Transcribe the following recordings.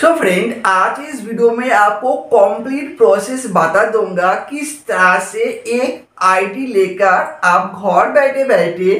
so friend आज इस video में आपको कंप्लीट प्रोसेस बता दूंगा किस तरह से एक आईडी लेकर आप घर बैठे बैठे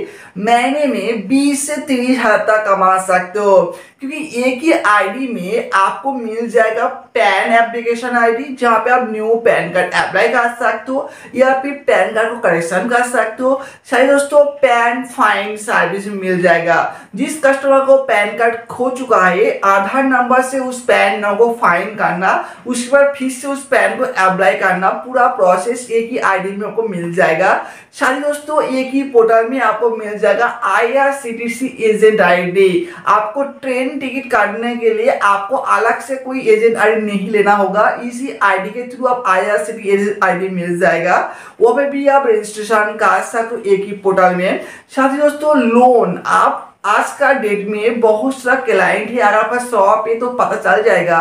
महीने में 20 से तीस हजार तक कमा सकते हो क्योंकि एक ही आईडी में आपको मिल जाएगा पैन एप्लीकेशन आईडी जहाँ पे आप न्यू पैन कार्ड अप्लाई कर सकते हो या फिर पैन कार्ड को करेक्शन कर सकते हो शायद दोस्तों पैन फाइन सर्विस मिल जाएगा जिस कस्टमर को पैन कार्ड खो चुका है आधार नंबर से उस पैन नंबर को फाइन करना उसके बाद फिर से उस पैन को अप्लाई करना पूरा प्रोसेस एक ही आई में आपको मिल मिल जाएगा सारी दोस्तों एक ही पोर्टल में आपको मिल जाएगा आईआरसीटीसी एजेंट आईडी आपको ट्रेन टिकट काटने के लिए आपको अलग से कोई एजेंट आईडी नहीं लेना होगा इसी आईडी के थ्रू आप आईआरसीटी एजेंट आईडी मिल जाएगा वो पे भी आप रजिस्ट्रेशन का साथ एक ही पोर्टल में साथ ही दोस्तों लोन आप आज का डेट में बहुत सारा क्लाइंट है यार आपका शॉप है तो पता चल जाएगा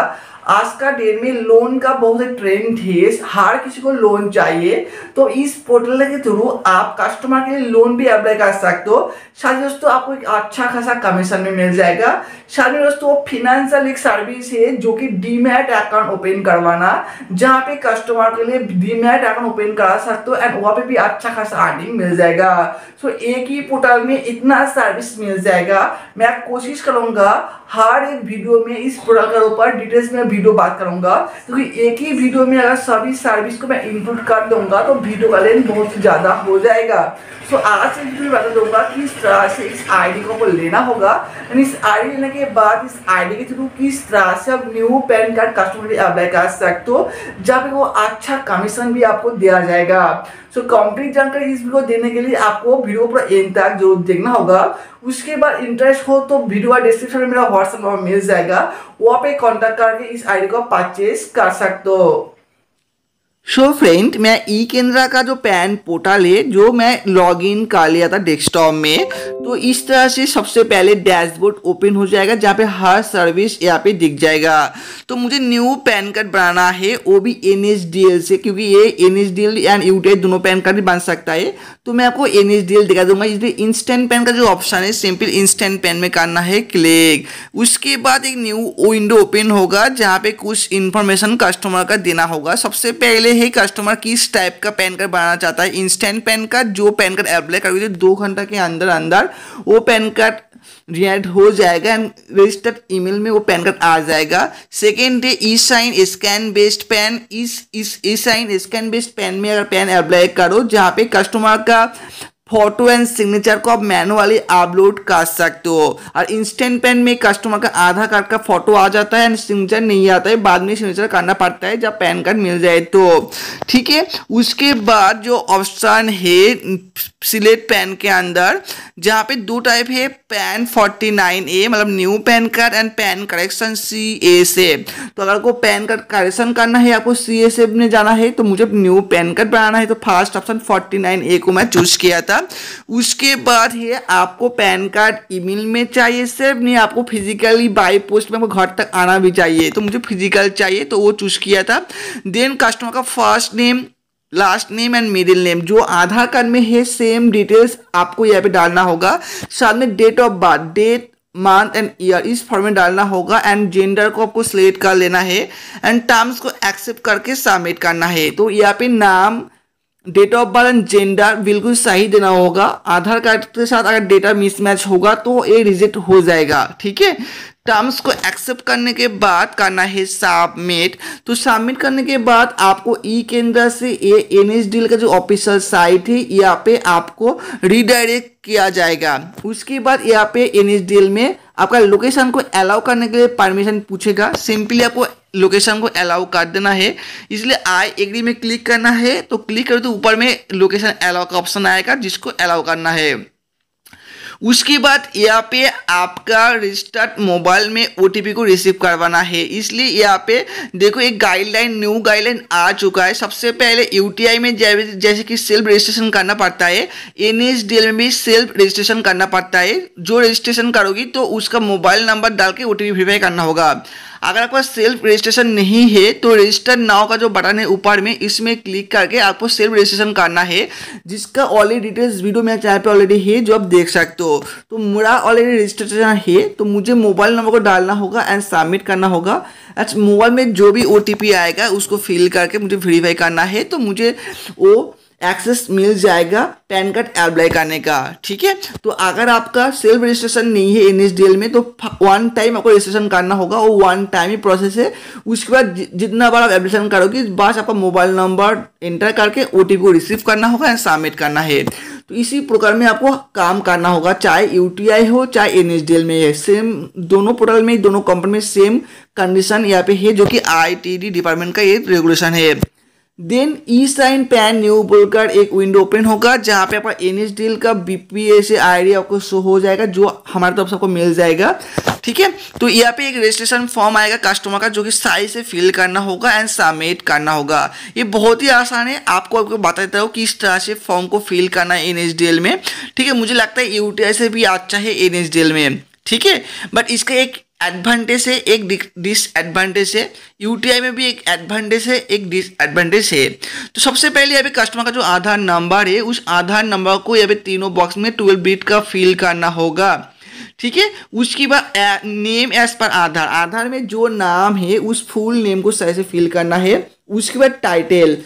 आज का डेट में लोन का बहुत ही ट्रेंड है हर किसी को लोन चाहिए तो इस पोर्टल के थ्रू आप कस्टमर के लिए लोन भी अप्लाई कर सकते हो साथ ही दोस्तों आपको एक अच्छा खासा कमीशन भी मिल जाएगा साथ दोस्तों फिनेंशियल एक सर्विस है जो कि डीमेट अकाउंट ओपन करवाना जहाँ पे कस्टमर के लिए डीमेट अकाउंट ओपन करा सकते हो एंड वहाँ पे भी अच्छा खासा अर्निंग मिल जाएगा सो so, एक ही पोर्टल में इतना सर्विस मिल जाएगा मैं कोशिश करूँगा हर एक वीडियो में इस पोर्टल के ऊपर डिटेल्स में वीडियो बात करूंगा क्योंकि तो एक ही वीडियो में अगर सभी सर्विस को मैं इंक्लूड कर दूंगा तो वीडियो का लेन बहुत ज़्यादा हो जाएगा सो so, आज से मैं बता दूंगा कि इस तरह से इस आईडी को हमको लेना होगा एंड इस आईडी लेने के बाद इस आईडी के थ्रू किस तरह से आप न्यू पैन कार्ड कस्टमर के लिए अप्लाई कर सकते हो जहाँ पे वो अच्छा कमीशन भी आपको दिया जाएगा सो कंप्लीट जानकारी इस वीडियो देने के लिए आपको वीडियो पर एंड तक जरूर देखना होगा उसके बाद इंटरेस्ट हो तो वीडियो डिस्क्रिप्शन में मेरा व्हाट्सएप नंबर मिल जाएगा वहाँ पे कॉन्टैक्ट करके इस आईडी को परचेज कर सकते हो सो so फ्रेंड मैं ई केंद्रा का जो पैन पोर्टल है जो मैं लॉग इन कर लिया था डेस्कटॉप में तो इस तरह से सबसे पहले डैशबोर्ड ओपन हो जाएगा जहाँ पे हर सर्विस यहाँ पे दिख जाएगा तो मुझे न्यू पैन कार्ड बनाना है वो भी एन से क्योंकि ये एन एंड यूटीआई दोनों पैन कार्ड भी बन सकता है तो मैं आपको एन दिखा दूंगा इसलिए इंस्टेंट पैन का जो ऑप्शन है सिंपल इंस्टेंट पैन में करना है क्लिक उसके बाद एक न्यू विंडो ओपन होगा जहाँ पे कुछ इन्फॉर्मेशन कस्टमर का देना होगा सबसे पहले ही कस्टमर किस टाइप का पैन कार्ड बनाना चाहता है इंस्टेंट पैन कार्ड जो पैन कार्ड अप्लाई करोगे तो दो घंटा के अंदर अंदर वो पैन कार्ड रिएक्ट हो जाएगा एंड रजिस्टर्ड ईमेल में वो पैन कार्ड आ जाएगा second day e sign scan based PAN इस e sign scan based PAN में अगर पैन अप्लाई करो जहाँ पे कस्टमर का फोटो एंड सिग्नेचर को आप मैनुअली अपलोड कर सकते हो और इंस्टेंट पेन में कस्टमर का आधार कार्ड का फोटो आ जाता है एंड सिग्नेचर नहीं आता है बाद में सिग्नेचर करना पड़ता है जब पैन कार्ड मिल जाए तो ठीक है उसके बाद जो ऑप्शन है सिलेक्ट पैन के अंदर जहाँ पे दो टाइप है पैन फोर्टी नाइन ए मतलब new pan card and PAN correction C A से तो अगर आपको पैन कार्ड करेक्शन करना है आपको सी ए से में जाना है तो मुझे न्यू पैन कार्ड बनाना है तो first option forty nine A को मैं चूज किया था होगा उसके बाद है आपको पैन कार्ड ईमेल में चाहिए सिर्फ नहीं आपको फिजिकली बाई पोस्ट में घर तक आना भी चाहिए तो मुझे फिजिकल चाहिए तो वो चूज किया था देन कस्टमर का first name last name and middle name जो आधार कार्ड में है सेम डिटेल्स आपको यहाँ पे डालना होगा साथ में date of birth date month and year इस फॉर्म में डालना होगा एंड जेंडर को आपको सिलेक्ट कर लेना है एंड टर्म्स को एक्सेप्ट करके सबमिट करना है तो यहाँ पे नाम date of birth and gender बिल्कुल सही देना होगा आधार कार्ड के साथ अगर डेटा मिसमैच होगा तो ये रिजेक्ट हो जाएगा ठीक है टर्म्स को एक्सेप्ट करने के बाद करना है सबमिट तो सबमिट करने के बाद आपको ई e केंद्र से ये एन एच डी का जो ऑफिशियल साइट है यहाँ पे आपको रिडायरेक्ट किया जाएगा उसके बाद यहाँ पे एन में आपका लोकेशन को अलाउ करने के लिए परमिशन पूछेगा सिंपली आपको लोकेशन को अलाउ कर देना है इसलिए आई एग्री में क्लिक करना है तो क्लिक करो तो ऊपर में लोकेशन अलाउ का ऑप्शन आएगा जिसको अलाउ करना है उसके बाद यहाँ पे आपका रजिस्टर्ड मोबाइल में ओ को रिसीव करवाना है इसलिए यहाँ पे देखो एक गाइडलाइन न्यू गाइडलाइन आ चुका है सबसे पहले यू में जैसे कि सेल्फ रजिस्ट्रेशन करना पड़ता है एन में भी सेल्फ रजिस्ट्रेशन करना पड़ता है जो रजिस्ट्रेशन करोगी तो उसका मोबाइल नंबर डाल के ओ वेरीफाई करना होगा अगर आपका सेल्फ रजिस्ट्रेशन नहीं है तो रजिस्टर नाव का जो बटन है ऊपर में इसमें क्लिक करके आपको सेल्फ रजिस्ट्रेशन करना है जिसका ऑलरेडी डिटेल्स वीडियो मेरे चैनल पे ऑलरेडी है जो आप देख सकते हो तो मेरा ऑलरेडी रजिस्ट्रेशन है तो मुझे मोबाइल नंबर को डालना होगा एंड सबमिट करना होगा अच्छा मोबाइल में जो भी ओ आएगा उसको फिल करके मुझे वेरीफाई करना है तो मुझे वो एक्सेस मिल जाएगा पैन कार्ड अप्लाई करने का ठीक है तो अगर आपका सेल्फ रजिस्ट्रेशन नहीं है एन में तो वन टाइम आपको रजिस्ट्रेशन करना होगा वो वन टाइम ही प्रोसेस है उसके बाद जितना बार आप एप्लीकेशन करोगे बस आपका मोबाइल नंबर एंटर करके ओ को रिसीव करना होगा एंड सबमिट करना है तो इसी प्रकार में आपको काम करना होगा चाहे यू हो चाहे एन में है सेम दोनों पोर्टल में दोनों कंपनी में सेम कंडीशन यहाँ पे है जो कि आई डिपार्टमेंट का ये रेगुलेशन है then e sign PAN new बोलकर एक विंडो ओपन होगा जहाँ पे आपका एन एच डील का B P S A I D आपको शो हो जाएगा जो हमारे तरफ तो सबको मिल जाएगा ठीक है तो यहाँ पे एक रजिस्ट्रेशन फॉर्म आएगा कस्टमर का जो कि साइज से फिल करना होगा एंड सबमिट करना होगा ये बहुत ही आसान है आपको आपको बता देता हूँ किस तरह से फॉर्म को फिल करना है एन में ठीक है मुझे लगता है यू से भी अच्छा है एन में ठीक है बट इसका एक एडवांटेज है एक डिसएडवांटेज है यूटीआई में भी एक एडवांटेज है एक डिसएडवांटेज है तो सबसे पहले यहाँ पे कस्टमर का जो आधार नंबर है उस आधार नंबर को यहाँ पे तीनों बॉक्स में ट्वेल्व बिट का फिल करना होगा ठीक है उसके बाद नेम एज पर आधार आधार में जो नाम है उस फुल नेम को सही से फिल करना है उसके बाद टाइटल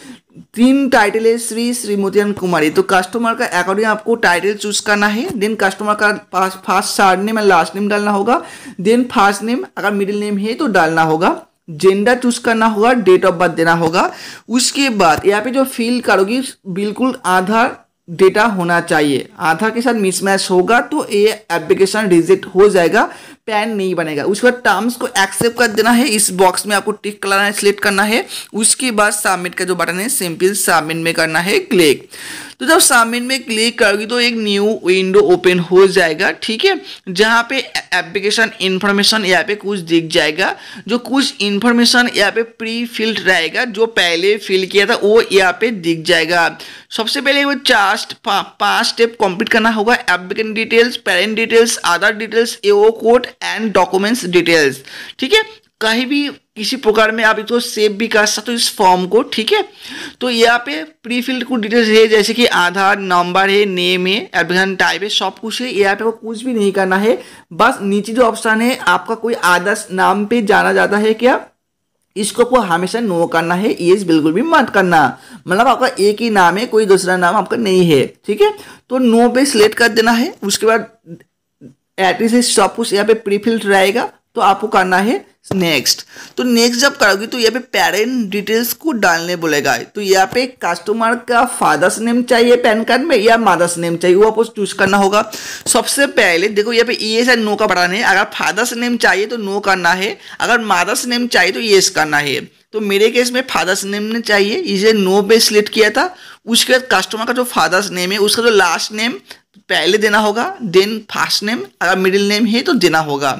तीन टाइटल है श्री श्रीमतियन कुमारी तो कस्टमर का अकॉर्डिंग आपको टाइटल चूज करना है देन कस्टमर का first surname and last name डालना होगा देन फर्स्ट नेम अगर मिडिल नेम है तो डालना होगा जेंडर चूज करना होगा डेट ऑफ बर्थ देना होगा उसके बाद यहाँ पे जो फिल करोगी बिल्कुल आधार डेटा होना चाहिए आधार के साथ मिसमैच होगा तो ये एप्लीकेशन रिजेक्ट हो जाएगा पैन नहीं बनेगा उसके बाद टर्म्स को एक्सेप्ट कर देना है इस बॉक्स में आपको टिक करना है सिलेक्ट करना है उसके बाद सबमिट का जो बटन है सिंपल सबमिट में करना है क्लिक तो जब सबमिट में क्लिक करोगी तो एक न्यू विंडो ओपन हो जाएगा ठीक है जहाँ पे एप्लीकेशन इन्फॉर्मेशन यहाँ पे कुछ दिख जाएगा जो कुछ इन्फॉर्मेशन यहाँ पे प्री फिल्ड रहेगा जो पहले फिल किया था वो यहाँ पे दिख जाएगा सबसे पहले वो चार्ट पाँच स्टेप कंप्लीट करना होगा applicant details parent details Aadhaar details AO code and documents details ठीक है कहीं भी किसी प्रकार में आप इसको सेव भी कर सकते हो इस फॉर्म को ठीक है तो यहाँ पे प्री को डिटेल्स है जैसे कि आधार नंबर है नेम है एप्लीकेशन टाइप है सब कुछ है यहाँ पे कुछ भी नहीं करना है बस नीचे जो ऑप्शन है आपका कोई आदर्श नाम पे जाना जाता है क्या इसको को हमेशा नो करना है ये बिल्कुल भी मत करना मतलब आपका एक ही नाम है कोई दूसरा नाम आपका नहीं है ठीक है तो नो पे सिलेक्ट कर देना है उसके बाद एटलीस्ट सब कुछ यहाँ पे प्रीफिल्ड रहेगा तो आपको करना है नेक्स्ट तो नेक्स्ट जब करोगे तो यहाँ पे पेरेंट डिटेल्स को डालने बोलेगा तो यहाँ पे कस्टमर का फादर्स नेम चाहिए पैन कार्ड में या मदर्स नेम चाहिए वो आपको चूज करना होगा सबसे पहले देखो यहाँ पे ये सर नो का बढ़ाना है अगर फादर्स नेम चाहिए तो नो करना है अगर मदर्स नेम चाहिए तो येस करना है तो मेरे केस में फादर्स नेम ने चाहिए इसे नो पे सिलेक्ट किया था उसके बाद कस्टमर का जो फादर्स नेम है उसका जो लास्ट नेम पहले देना होगा देन फर्स्ट नेम अगर मिडिल नेम है तो देना होगा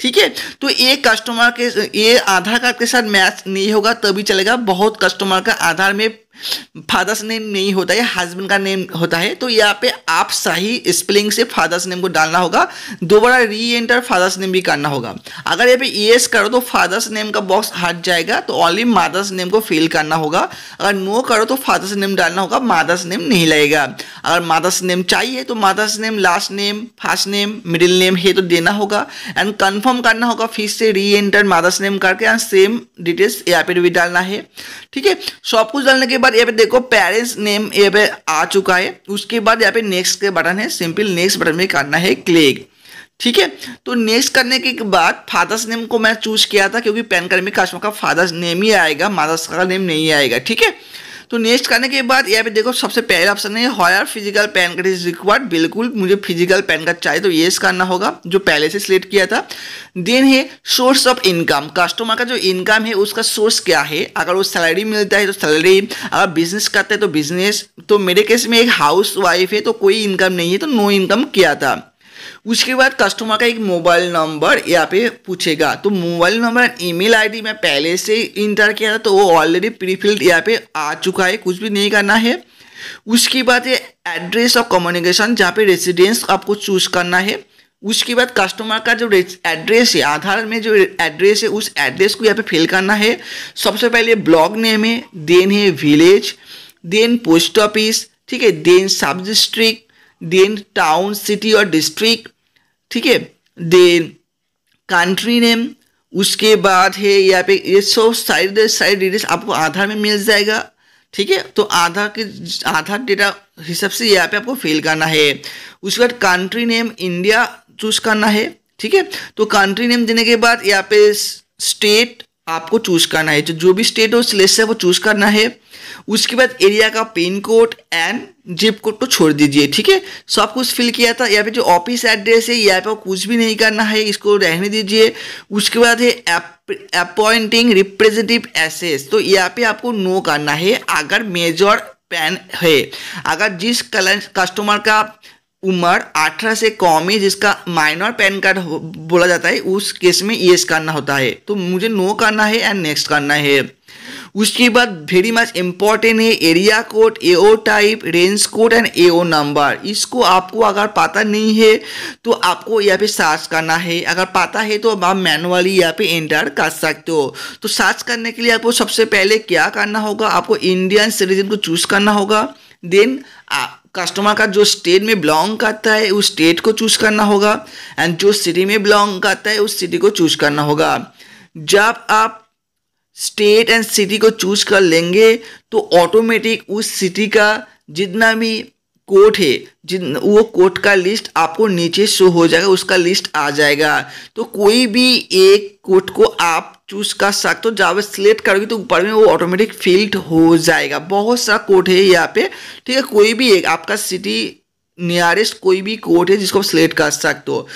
ठीक है तो ये कस्टमर के ये आधार कार्ड के साथ मैच नहीं होगा तभी चलेगा बहुत कस्टमर का आधार में फादर्स नेम नहीं होता है हस्बैंड का नेम होता है तो यहाँ पे आप सही स्पेलिंग से फादर्स नेम को डालना होगा दोबारा री एंटर फादर्स नेम भी करना होगा अगर यहाँ पे येस करो तो फादर्स नेम का बॉक्स हट जाएगा तो ओनली मादर्स नेम को फिल करना होगा अगर नो करो तो फादर्स नेम डालना होगा मादर्स नेम नहीं लगेगा अगर मादर्स नेम चाहिए तो mother's name last name first name middle name है तो देना होगा एंड कन्फर्म करना होगा फिर से री एंटर मादर्स नेम करके एंड सेम डिटेल्स यहाँ पे भी डालना है ठीक है सब तो कुछ डालने के बाद यहाँ पे देखो पेरेंट्स नेम यहाँ पे आ चुका है उसके बाद यहाँ पे नेक्स्ट के बटन है सिंपल नेक्स्ट बटन में करना है क्लिक ठीक है तो नेक्स्ट करने के बाद फादर्स नेम को मैं चूज किया था क्योंकि पैन कार्ड में कस्टमर का फादर्स नेम ही आएगा मादर्स का नेम नहीं आएगा ठीक है तो नेक्स्ट करने के बाद यहाँ पे देखो सबसे पहला ऑप्शन है हॉयर physical PAN card is required बिल्कुल मुझे फिजिकल पैन कार्ड चाहिए तो येस करना होगा जो पहले से सिलेक्ट किया था देन है सोर्स ऑफ इनकम कस्टमर का जो इनकम है उसका सोर्स क्या है अगर वो सैलरी मिलता है तो सैलरी अगर बिजनेस करता है तो बिजनेस तो मेरे केस में एक हाउस वाइफ है तो कोई इनकम नहीं है तो नो इनकम किया था उसके बाद कस्टमर का एक मोबाइल नंबर यहाँ पे पूछेगा तो मोबाइल नंबर ईमेल आईडी मैं पहले से इंटर किया था तो वो ऑलरेडी प्रीफिल्ड यहाँ पे आ चुका है कुछ भी नहीं करना है उसके बाद ये एड्रेस ऑफ कम्युनिकेशन जहाँ पे रेसिडेंस आपको चूज करना है उसके बाद कस्टमर का जो एड्रेस है आधार में जो एड्रेस है उस एड्रेस को यहाँ पे फिल करना है सबसे पहले ब्लॉक नेम है देन है विलेज देन पोस्ट ऑफिस ठीक है then sub district then town city और डिस्ट्रिक्ट ठीक है देन कंट्री नेम उसके बाद है यहाँ पे ये सब साइड साइड डिटेल्स आपको आधार में मिल जाएगा ठीक है तो आधार के आधार डेटा हिसाब से यहाँ पे आपको फिल करना है उसके बाद कंट्री नेम इंडिया चूज करना है ठीक है तो कंट्री नेम देने के बाद यहाँ पे स्टेट आपको चूज़ करना है तो जो भी स्टेट और सिलेक्स है वो चूज़ करना है उसके बाद एरिया का pin code and zip code को छोड़ दीजिए ठीक है सब कुछ फिल किया था यहाँ पे जो ऑफिस एड्रेस है यहाँ पे कुछ भी नहीं करना है इसको रहने दीजिए उसके बाद है अपॉइंटिंग रिप्रेजेंटेटिव एसेस तो यहाँ पे आपको नो करना है अगर मेजर पैन है अगर जिस कस्टमर का उम्र 18 से कम है जिसका माइनर पैन कार्ड बोला जाता है उस केस में यस e करना होता है तो मुझे नो करना है एंड नेक्स्ट करना है उसके बाद वेरी मच इम्पॉर्टेंट है area code AO type range code and AO number इसको आपको अगर पता नहीं है तो आपको यहाँ पे सर्च करना है अगर पता है तो आप मैनुअली यहाँ पे एंटर कर सकते हो तो सर्च करने के लिए आपको सबसे पहले क्या करना होगा आपको इंडियन सिटीजन को चूज़ करना होगा देन आप कस्टमर का जो स्टेट में बिलोंग करता है उस स्टेट को चूज़ करना होगा एंड जो सिटी में बिलोंग करता है उस सिटी को चूज़ करना होगा जब आप स्टेट एंड सिटी को चूज़ कर लेंगे तो ऑटोमेटिक उस सिटी का जितना भी कोट है जिन वो कोट का लिस्ट आपको नीचे शो हो जाएगा उसका लिस्ट आ जाएगा तो कोई भी एक कोट को आप चूज कर सकते हो जब सिलेक्ट करोगे तो ऊपर में वो ऑटोमेटिक फील्ड हो जाएगा बहुत सारा कोड है यहाँ पे ठीक है कोई भी एक आपका सिटी नियरेस्ट कोई भी कोड है जिसको आप सिलेक्ट कर सकते हो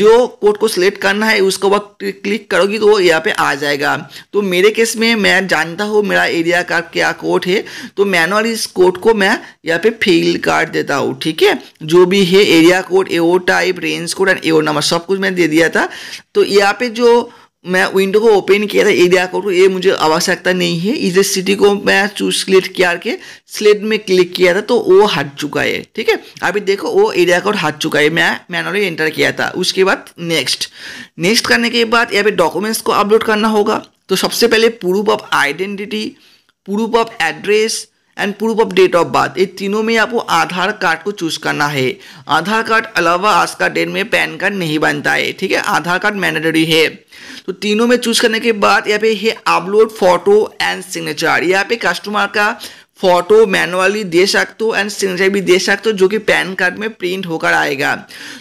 जो कोड को सिलेक्ट करना है उसको वक्त क्लिक करोगे तो वो यहाँ पे आ जाएगा तो मेरे केस में मैं जानता हूँ मेरा एरिया का क्या कोड है तो मैनुअली इस कोड को मैं यहाँ पे फिल कर देता हूँ ठीक है जो भी है area code AO type range code and AO number सब कुछ मैंने दे दिया था तो यहाँ पे जो मैं विंडो को ओपन किया था एरिया कोड को ये मुझे आवश्यकता नहीं है इसे सिटी को मैं चूज सिलेक्ट किया के स्लेट में क्लिक किया था तो वो हट चुका है ठीक है अभी देखो वो एरिया कोड हट चुका है मैं मैनुअली एंटर किया था उसके बाद नेक्स्ट नेक्स्ट करने के बाद यहाँ पे डॉक्यूमेंट्स को अपलोड करना होगा तो सबसे पहले proof of identity proof of address and proof of date of birth ये तीनों में आपको आधार कार्ड को चूज करना है आधार कार्ड अलावा आज का डेट में पैन कार्ड नहीं बनता है ठीक है आधार कार्ड मैंडेटरी है तो तीनों में चूज करने के बाद यहाँ पे है अपलोड फोटो एंड सिग्नेचर यहाँ पे कस्टमर का फोटो मैनुअली दे सकते हो एंड सिग्नेचर भी दे सकते हो जो कि पैन कार्ड में प्रिंट होकर आएगा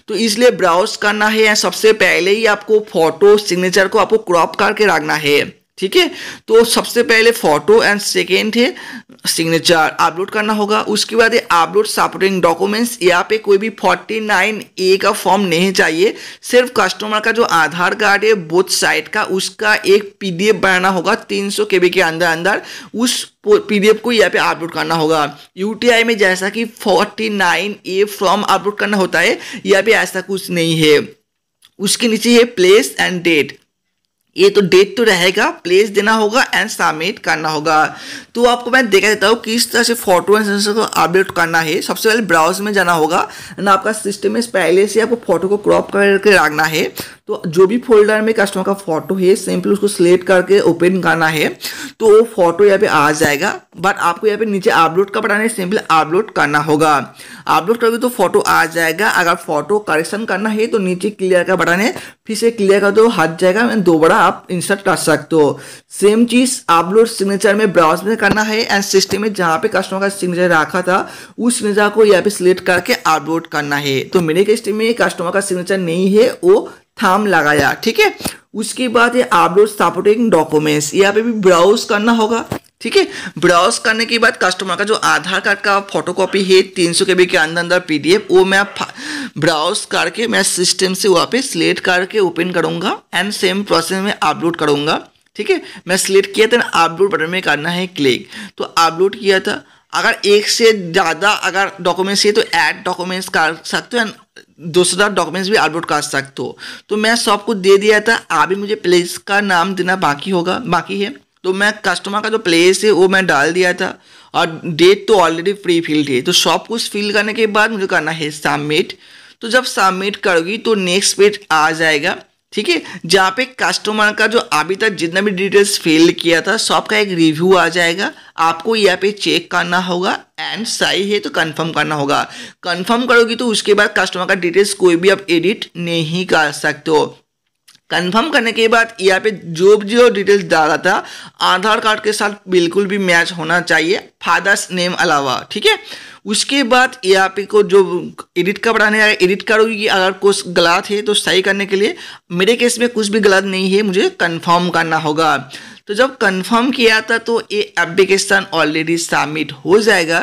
तो इसलिए ब्राउज करना है एंड सबसे पहले ही आपको फोटो सिग्नेचर को आपको क्रॉप करके रखना है ठीक है तो सबसे पहले फोटो एंड सेकेंड है सिग्नेचर अपलोड करना होगा उसके बाद अपलोड सपोर्टिंग डॉक्यूमेंट्स यहाँ पे कोई भी 49 ए का फॉर्म नहीं चाहिए सिर्फ कस्टमर का जो आधार कार्ड है बोथ साइड का उसका एक पीडीएफ बनाना होगा 300 सौ के अंदर अंदर उस पीडीएफ को यहाँ पे अपलोड करना होगा यूटीआई में जैसा कि 49 ए फॉर्म अपलोड करना होता है यहाँ पे ऐसा कुछ नहीं है उसके नीचे है प्लेस एंड डेट ये तो डेट तो रहेगा प्लेस देना होगा एंड सबमिट करना होगा तो आपको मैं देखा देता हूँ किस तरह से फोटो एंड सेंसर को अपडेट करना है सबसे पहले ब्राउज में जाना होगा ना आपका सिस्टम में पहले से आपको फोटो को क्रॉप करके रखना है तो जो भी फोल्डर में कस्टमर का फोटो है सिंपली उसको सिलेक्ट करके ओपन करना है तो वो फोटो यहाँ पे आ जाएगा बट आपको यहाँ पे नीचे अपलोड का बटन है सिंपली अपलोड करना होगा अपलोड करोगे तो फोटो आ जाएगा अगर फोटो करेक्शन करना है तो नीचे क्लियर का बटन है फिर से क्लियर कर दो हट जाएगा दोबारा आप इंसर्ट कर सकते हो सेम चीज़ अपलोड सिग्नेचर में ब्राउज में करना है एंड सिस्टम में जहाँ पे कस्टमर का सिग्नेचर रखा था उस सिग्नेचर को यहाँ पे सिलेक्ट करके अपलोड करना है तो मेरे केस में कस्टमर का सिग्नेचर नहीं है वो थाम लगाया ठीक है उसके बाद ये अपलोड सपोर्टिंग डॉक्यूमेंट्स यहाँ पे भी ब्राउज करना होगा ठीक है ब्राउज करने के बाद कस्टमर का जो आधार कार्ड का फोटो कॉपी है तीन सौ के बी के अंदर अंदर पीडीएफ वो मैं ब्राउज करके मैं सिस्टम से वहाँ पे सिलेक्ट करके ओपन करूँगा एंड सेम प्रोसेस में अपलोड करूँगा ठीक है मैं सिलेक्ट किया था अपलोड बटन में करना है क्लिक तो अपलोड किया था अगर एक से ज़्यादा अगर डॉक्यूमेंट्स है तो ऐड डॉक्यूमेंट्स कर सकते हो एंड दो सौ हज़ार डॉक्यूमेंट्स भी अपलोड कर सकते हो तो मैं सब कुछ दे दिया था अभी मुझे प्लेस का नाम देना बाकी होगा बाकी है तो मैं कस्टमर का जो प्लेस है वो मैं डाल दिया था और डेट तो ऑलरेडी प्री फील्ड है तो सब कुछ फिल करने के बाद मुझे करना है सबमिट तो जब सबमिट करोगी तो नेक्स्ट पेज आ जाएगा ठीक है जहाँ पे कस्टमर का जो अभी तक जितना भी डिटेल्स फिल किया था सब का एक रिव्यू आ जाएगा आपको यहाँ पे चेक करना होगा एंड सही है तो कंफर्म करना होगा कंफर्म करोगी तो उसके बाद कस्टमर का डिटेल्स कोई भी आप एडिट नहीं कर सकते हो कंफर्म करने के बाद यहाँ पे जो जो डिटेल्स डाला था आधार कार्ड के साथ बिल्कुल भी मैच होना चाहिए फादर्स नेम अलावा ठीक है उसके बाद यहाँ पे को जो एडिट का बढ़ाने आया एडिट करोगी होगी अगर कुछ गलत है तो सही करने के लिए मेरे केस में कुछ भी गलत नहीं है मुझे कंफर्म करना होगा तो जब कंफर्म किया था तो ये एप्लीकेशन ऑलरेडी सबमिट हो जाएगा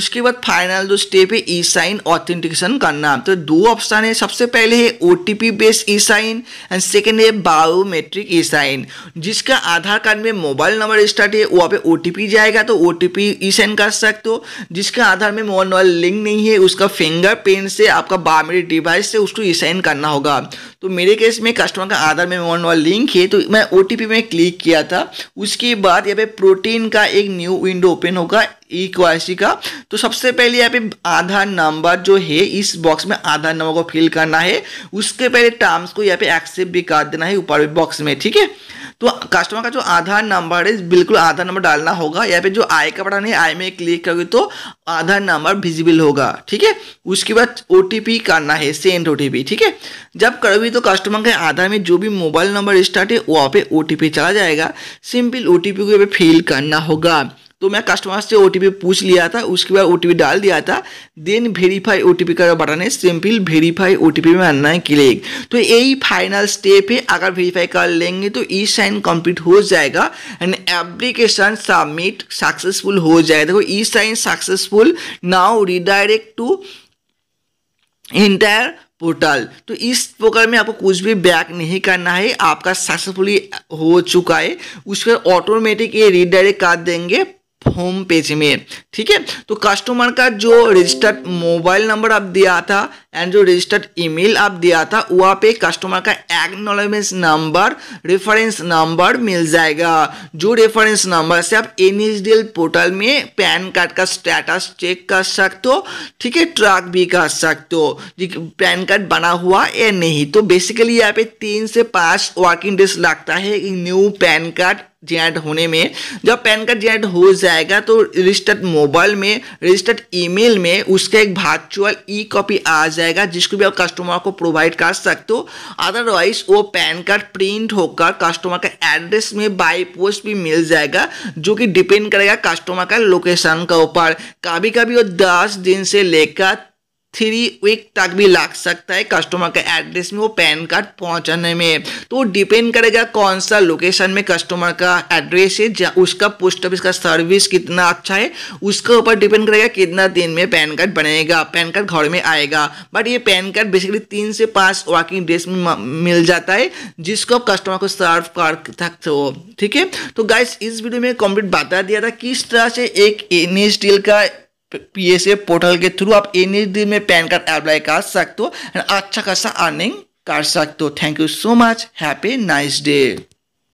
उसके बाद फाइनल जो स्टेप है ई साइन ऑथेंटिकेशन करना तो दो ऑप्शन है सबसे पहले है O T P based e sign and second है बायोमेट्रिक ई साइन जिसका आधार कार्ड में मोबाइल नंबर स्टार्ट है वहाँ पे ओ टी पी जाएगा तो ओ ई साइन कर सकते हो जिसका आधार में मोबाइल लिंक नहीं है उसका फिंगर से आपका बायोमेट्रिक डिवाइस से उसको ई साइन करना होगा तो मेरे केस में कस्टमर का आधार में वन लिंक है तो मैं ओ में क्लिक किया था उसके बाद यहाँ पे प्रोटीन का एक न्यू विंडो ओपन होगा ई e क्वासी का तो सबसे पहले यहाँ पे आधार नंबर जो है इस बॉक्स में आधार नंबर को फिल करना है उसके पहले टर्म्स को यहाँ पे एक्सेप्ट भी कर देना है ऊपर बॉक्स में ठीक है तो कस्टमर का जो आधार नंबर है बिल्कुल आधार नंबर डालना होगा या फिर जो आय का बटन है आई में क्लिक करोगे तो आधार नंबर विजिबल होगा ठीक है उसके बाद ओ करना है सेंड ओ ठीक है जब करोगे तो कस्टमर के आधार में जो भी मोबाइल नंबर स्टार्ट है वहाँ पे ओ चला जाएगा सिंपल ओ को फिल करना होगा तो मैं कस्टमर से ओ पूछ लिया था उसके बाद ओ डाल दिया था देन वेरीफाई ओ का बटन है सिंपल वेरीफाई ओ में आना है क्लिक तो यही फाइनल स्टेप है अगर वेरीफाई कर लेंगे तो ई साइन कंप्लीट हो जाएगा एंड एप्लीकेशन सबमिट सक्सेसफुल हो जाएगा देखो e sign successful now redirect to entire portal तो इस प्रकार में आपको कुछ भी बैक नहीं करना है आपका सक्सेसफुली हो चुका है उस पर ऑटोमेटिक ये रिडायरेक्ट कर देंगे होम पेज में ठीक है तो कस्टमर का जो रजिस्टर्ड मोबाइल नंबर आप दिया था एंड जो रजिस्टर्ड ईमेल आप दिया था वहाँ पे कस्टमर का एक्नोलॉजमेंस नंबर रेफरेंस नंबर मिल जाएगा जो रेफरेंस नंबर से आप एन पोर्टल में पैन कार्ड का स्टेटस चेक कर सकते हो ठीक है ट्रैक भी कर सकते हो पैन कार्ड बना हुआ या नहीं तो बेसिकली यहाँ पे तीन से पाँच वर्किंग डेज लगता है न्यू पैन कार्ड जी एड होने में जब पैन कार्ड जी एड हो जाएगा तो रजिस्टर्ड मोबाइल में रजिस्टर्ड ईमेल में उसका एक वर्चुअल ई कॉपी आ जाएगा जिसको भी आप कस्टमर को प्रोवाइड कर सकते हो अदरवाइज वो पैन कार्ड प्रिंट होकर कस्टमर का एड्रेस में बाई पोस्ट भी मिल जाएगा जो कि डिपेंड करेगा कस्टमर का लोकेशन का ऊपर कभी कभी वो दस दिन से लेकर थ्री वीक तक भी लग सकता है कस्टमर के एड्रेस में वो पैन कार्ड पहुंचाने में तो डिपेंड करेगा कौन सा लोकेशन में कस्टमर का एड्रेस है उसका पोस्ट ऑफिस का सर्विस कितना अच्छा है उसके ऊपर डिपेंड करेगा कितना दिन में पैन कार्ड बनेगा पैन कार्ड घर में आएगा बट ये पैन कार्ड बेसिकली तीन से पाँच वर्किंग डेज में मिल जाता है जिसको आप कस्टमर को सर्व कर सकते हो ठीक है तो गाइस इस वीडियो में कम्प्लीट बता दिया था किस तरह से एक एन का पीएसए पोर्टल के थ्रू आप एनी दिन में पैन कार्ड अप्लाई कर सकते हो अच्छा खासा अर्निंग कर सकते हो thank you so much happy nice day